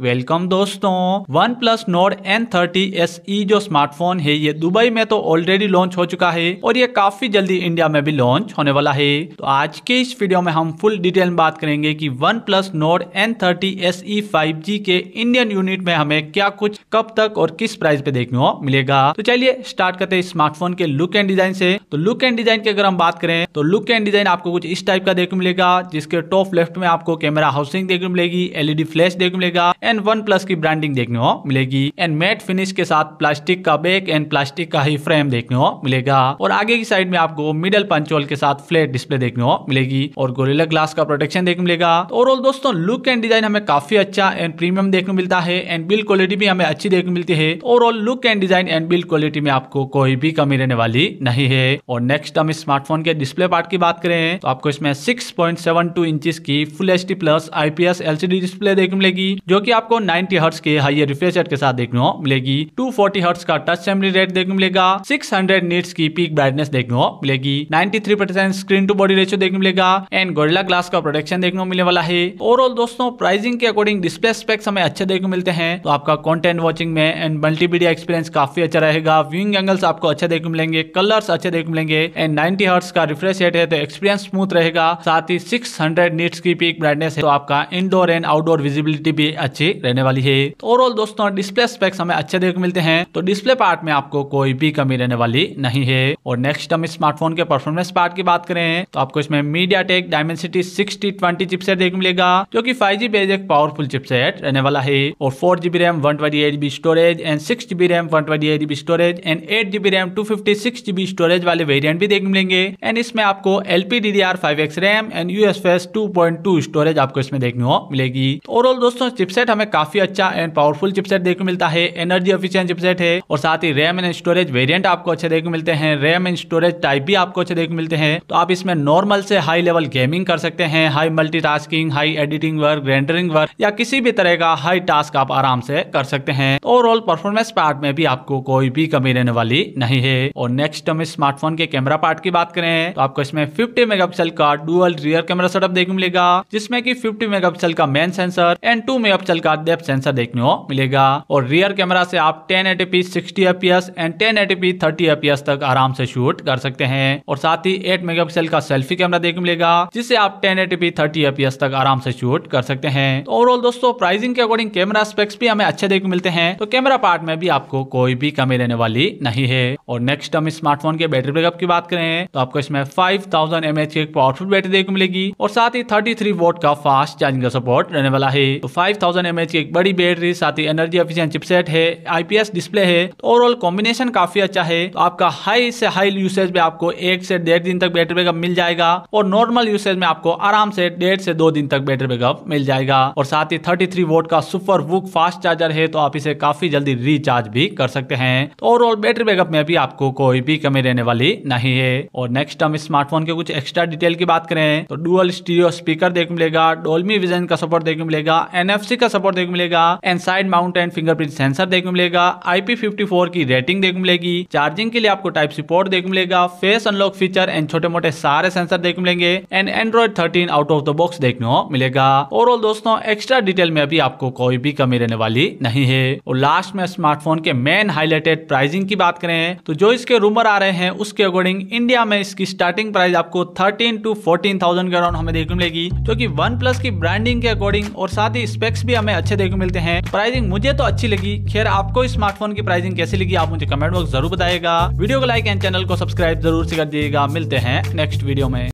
welcome दोस्तों one plus Nord N thirty S E जो smartphone है ये दुबई में तो ऑलरेडी लॉन्च हो चुका है और ये काफी जल्दी इंडिया में भी लॉन्च होने वाला है तो आज के इस वीडियो में हम फुल डिटेल में बात करेंगे कि one plus Nord N thirty S E five G के इंडियन यूनिट में हमें क्या कुछ कब तक और किस प्राइस पे देखने को मिलेगा तो चलिए स्टार्ट करते हैं स्मार्टफोन के लुक एंड डिजाइन से तो लुक एंड डिजाइन की अगर हम बात करें तो लुक एंड डिजाइन आपको कुछ इस टाइप का देखने मिलेगा जिसके टॉप लेफ्ट में आपको कैमरा हाउसिंग देखने मिलेगी एलईडी फ्लैश e देखने मिलेगा एंड वन प्लस की ब्रांडिंग देखने को मिलेगी एंड मैट फिनिश के साथ प्लास्टिक का बैक एंड प्लास्टिक का ही फ्रेम देखने को मिलेगा और आगे की साइड में आपको मिडल पंचोल के साथ फ्लैट डिस्प्ले देखने को मिलेगी और गोरेला ग्लास का प्रोटेक्शन देखने मिलेगा और दोस्तों लुक एंड डिजाइन हमें काफी अच्छा एंड प्रीमियम देखने मिलता है एंड बिल्ड क्वालिटी भी हमें अच्छी देखने मिलती है overall look and design and build quality में आपको कोई भी कमी रहने वाली नहीं है और नेक्स्ट हम स्मार्टफोन के डिस्प्ले पार्ट की बात करें तो आपको इसमें six point seven two inch की full H plus IPS LCD display देखने मिलेगी जो की आपको 90 हर्ट्स के हाइयर रिफ्रेश रेट के साथ देखने को मिलेगी 240 हर्ट्स का टच सेमरी रेट देखने मिलेगा 600 हंड्रेड नीट्स की पीक ब्राइटनेस देखने को मिलेगी 93 percent screen to body ratio देखने मिलेगा एंड गोरिल्ला ग्लास का प्रोटेक्शन देखने को मिलने वाला है ओवरऑल दोस्तों प्राइसिंग के अकॉर्डिंग डिस्प्ले स्पेक्स हमें अच्छे देखने मिलते हैं तो आपका कॉन्टेंट वॉचिंग में एंड मल्टीमीडिया एक्सपीरियंस काफी अच्छा रहेगा व्यूंग एंगल्स आपको अच्छे देखने मिलेंगे कलर्स अच्छे देखने मिलेंगे एंड नाइनटी हर्ट्स का रिफ्रेश रेट है तो एक्सपीरियंस स्मूथ रहेगा साथ ही सिक्स हंड्रेड नीट्स की पीक ब्राइटनेस है तो आपका इंडोर एंड आउटडोर विजिबिलिटी भी अच्छी की रहने वाली है तो ओवरऑल दोस्तों डिस्प्ले स्पेक्स हमें अच्छे देखने मिलते हैं तो डिस्प्ले पार्ट में आपको कोई भी कमी रहने वाली नहीं है और नेक्स्ट हम स्मार्टफोन के परफॉर्मेंस पार्ट की बात करें तो आपको इसमें MediaTek Dimensity sixty twenty chipset देखने मिलेगा जो की फाइव जी एक पावरफुल चिपसेट रहने वाला है और four GB RAM one storage and six GB RAM one storage and eight GB RAM two fifty storage वाले वेरियंट भी देखने मिलेंगे एंड इसमें आपको L P D D R five X RAM and U two point two storage आपको इसमें देखने को मिलेगी ओवरऑल तो दोस्तों चिपसेट हमें काफी अच्छा एंड पावरफुल चिपसेट देखने को मिलता है एनर्जी एफिशियंट चिपसेट है और साथ ही रैम एंड स्टोरेज वेरियंट आपको अच्छे देखने को मिलते हैं रैम एंड स्टोरेज टाइप भी आपको अच्छे देखने मिलते हैं तो आप इसमें नॉर्मल से हाई लेवल गेमिंग कर सकते हैं high multi high editing work rendering work या किसी भी तरह का हाई टास्क आप आराम से कर सकते हैं ओवरऑल परफॉर्मेंस पार्ट में भी आपको कोई भी कमी रहने वाली नहीं है और नेक्स्ट हम स्मार्टफोन के कैमरा पार्ट की बात करें तो आपको इसमें 50 मेगापिक्सल का डुअल रियर कैमरा सेटअप देखने मिलेगा जिसमें कि 50 मेगापिक्सल का मेन सेंसर एंड 2 मेगापिक्सल का डेप सेंसर देखने को मिलेगा और रियर कैमरा से आप 1080p 60 fps and 1080p 30 fps तक आराम से शूट कर सकते हैं और साथ ही 8 मेगापिक्सल का सेल्फी कैमरा देखने मिलेगा जिससे आप 1080p 30 fps तक आराम से शूट कर सकते हैं ओवरऑल तो दोस्तों प्राइसिंग के अकॉर्डिंग कैमरा स्पेक्स भी हमें अच्छे देखने मिलते हैं तो कैमरा पार्ट में भी आपको कोई भी कमी रहने वाली नहीं है और नेक्स्ट हम स्मार्टफोन के बैटरी बैकअप की बात करें तो आपको इसमें five thousand M H powerful battery देखने मिलेगी और साथ ही थर्टी थ्री वोट का फास्ट चार्जिंग का सपोर्ट रहने वाला है तो फाइव एमएच की एक बड़ी बैटरी साथ ही एनर्जी एफिशियंट चिपसेट है आईपीएस डिस्प्ले है ओवरऑल तो कॉम्बिनेशन काफी अच्छा है तो आपका हाई से हाई यूसेज में आपको एक से डेढ़ दिन तक बैटरी बैकअप मिल जाएगा और नॉर्मल यूसेज में आपको आराम से डेढ़ से दो दिन तक बैटरी बैकअप मिल जाएगा और साथ ही थर्टी थ्री का सुपर वुक फास्ट चार्जर है तो आप इसे काफी जल्दी रिचार्ज भी कर सकते हैं तो ओवरऑल बैटरी बैकअप में भी आपको कोई भी कमी रहने वाली नहीं है और नेक्स्ट हम स्मार्टफोन के कुछ एक्स्ट्रा डिटेल की बात करें तो डुअल स्टीरियो स्पीकर देखने मिलेगा डोलमी विजन का सपोर्ट देखने मिलेगा एनएफसी का सपोर्ट देखने मिलेगा and side mount and fingerprint sensor देखने मिलेगा आईपी की रेटिंग देखने मिलेगी चार्जिंग के लिए आपको टाइप सपोर्ट देखने मिलेगा फेस अनलॉक फीचर एंड छोटे मोटे सारे सेंसर देखने मिलेंगे and Android thirteen out of the box देखने को मिलेगा और दोस्तों एक्स्ट्रा डिटेल में अभी आपको कोई भी कमी रहने वाली नहीं है और लास्ट में स्मार्टफोन के मेन हाईलाइटेड प्राइसिंग की बात करें तो जो इसके रूमर आ रहे हैं उसके अकॉर्डिंग इंडिया में इसकी स्टार्टिंग प्राइस आपको थर्टीन टू फोर्टीन थाउजेंड के अराउंड हमें देखने मिलेगी जो की वन प्लस की ब्रांडिंग के अकॉर्डिंग और साथ ही स्पेक्स भी हमें हमें अच्छे देखने मिलते हैं प्राइसिंग मुझे तो अच्छी लगी खैर आपको इस स्मार्टफोन की प्राइसिंग कैसी लगी आप मुझे कमेंट बॉक्स जरूर बताएगा वीडियो को लाइक एंड चैनल को सब्सक्राइब जरूर से कर दिएगा मिलते हैं नेक्स्ट वीडियो में